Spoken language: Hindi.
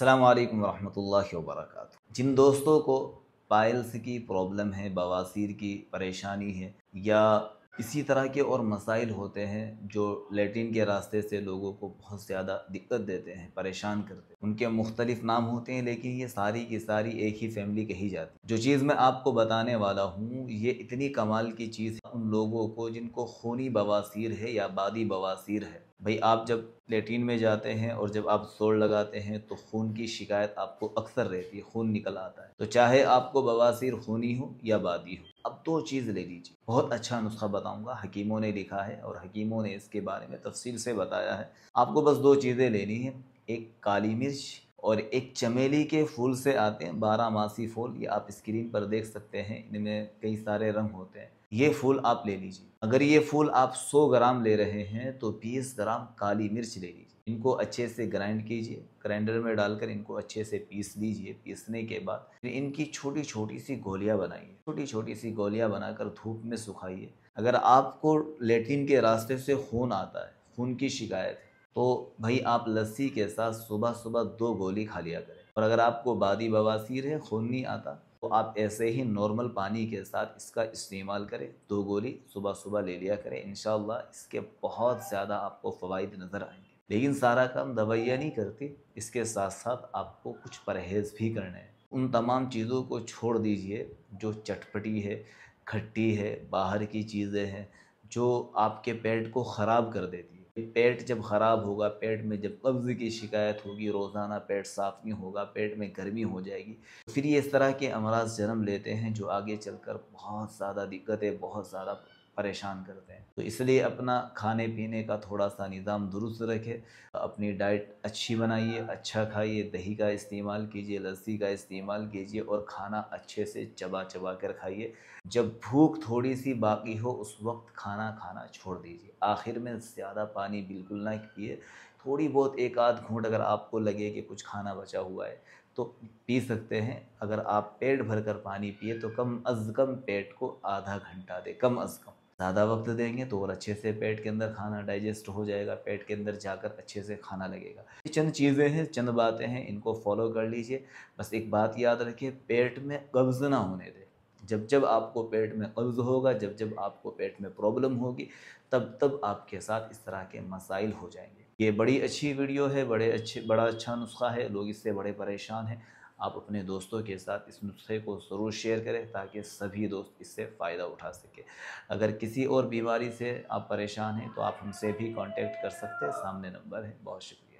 अल्लाम वरहमल वबरक जिन दोस्तों को पायल्स की प्रॉब्लम है बवासीर की परेशानी है या इसी तरह के और मसाइल होते हैं जो लेटिन के रास्ते से लोगों को बहुत ज़्यादा दिक्कत देते हैं परेशान करते हैं उनके मुख्तलिफ नाम होते हैं लेकिन ये सारी की सारी एक ही फैमिली कही जाती है जो चीज़ मैं आपको बताने वाला हूँ ये इतनी कमाल की चीज़ है उन लोगों को जिनको खूनी बवासीर है या बादी बवासीर है भाई आप जब लेटिन में जाते हैं और जब आप सोड़ लगाते हैं तो खून की शिकायत आपको अक्सर रहती है खून निकल आता है तो चाहे आपको बवासीर खूनी हो या बादी हो अब दो चीज़ ले लीजिए बहुत अच्छा नुस्खा बताऊंगा हकीमों ने लिखा है और हकीमों ने इसके बारे में तफसील से बताया है आपको बस दो चीज़ें लेनी है एक काली मिर्च और एक चमेली के फूल से आते हैं बारह मासी फूल ये आप स्क्रीन पर देख सकते हैं इनमें कई सारे रंग होते हैं ये फूल आप ले लीजिए अगर ये फूल आप 100 ग्राम ले रहे हैं तो 20 ग्राम काली मिर्च ले लीजिए इनको अच्छे से ग्राइंड कीजिए ग्राइंडर में डालकर इनको अच्छे से पीस लीजिए पीसने के बाद फिर इनकी छोटी छोटी सी गोलियाँ बनाइए छोटी छोटी सी गोलियाँ बनाकर धूप में सुखाइए अगर आपको लेटिन के रास्ते से खून आता है खून की शिकायत है तो भाई आप लस्सी के साथ सुबह सुबह दो गोली खा लिया करें और अगर आपको बादी बवासीर है खून नहीं आता तो आप ऐसे ही नॉर्मल पानी के साथ इसका इस्तेमाल करें दो गोली सुबह सुबह ले लिया करें इन इसके बहुत ज़्यादा आपको फ़वाद नज़र आएंगे लेकिन सारा काम दवाइयाँ नहीं करती इसके साथ साथ आपको कुछ परहेज़ भी करना है उन तमाम चीज़ों को छोड़ दीजिए जो चटपटी है खट्टी है बाहर की चीज़ें हैं जो आपके पेट को ख़राब कर देती है पेट जब ख़राब होगा पेट में जब कब्ज़ की शिकायत होगी रोज़ाना पेट साफ़ नहीं होगा पेट में गर्मी हो जाएगी फिर ये इस तरह के अमराज जन्म लेते हैं जो आगे चलकर बहुत ज़्यादा दिक्कतें बहुत ज़्यादा परेशान करते हैं तो इसलिए अपना खाने पीने का थोड़ा सा निज़ाम दुरुस्त रखें अपनी डाइट अच्छी बनाइए अच्छा खाइए दही का इस्तेमाल कीजिए लस्सी का इस्तेमाल कीजिए और खाना अच्छे से चबा चबा कर खाइए जब भूख थोड़ी सी बाकी हो उस वक्त खाना खाना छोड़ दीजिए आखिर में ज़्यादा पानी बिल्कुल ना पिए थोड़ी बहुत एक आध घूट अगर आपको लगे कि कुछ खाना बचा हुआ है तो पी सकते हैं अगर आप पेट भर कर पानी पिए तो कम अज़ कम पेट को आधा घंटा दे कम अज़ कम ज़्यादा वक्त देंगे तो और अच्छे से पेट के अंदर खाना डाइजेस्ट हो जाएगा पेट के अंदर जाकर अच्छे से खाना लगेगा ये चंद चीज़ें हैं चंद बातें हैं इनको फॉलो कर लीजिए बस एक बात याद रखिए पेट में कब्ज़ ना होने दें जब जब आपको पेट में कब्ज़ होगा जब जब आपको पेट में प्रॉब्लम होगी तब तब आपके साथ इस तरह के मसाइल हो जाएंगे ये बड़ी अच्छी वीडियो है बड़े अच्छे बड़ा अच्छा नुस्खा है लोग इससे बड़े परेशान हैं आप अपने दोस्तों के साथ इस नुस्खे को ज़रूर शेयर करें ताकि सभी दोस्त इससे फ़ायदा उठा सकें अगर किसी और बीमारी से आप परेशान हैं तो आप हमसे भी कांटेक्ट कर सकते हैं सामने नंबर है बहुत शुक्रिया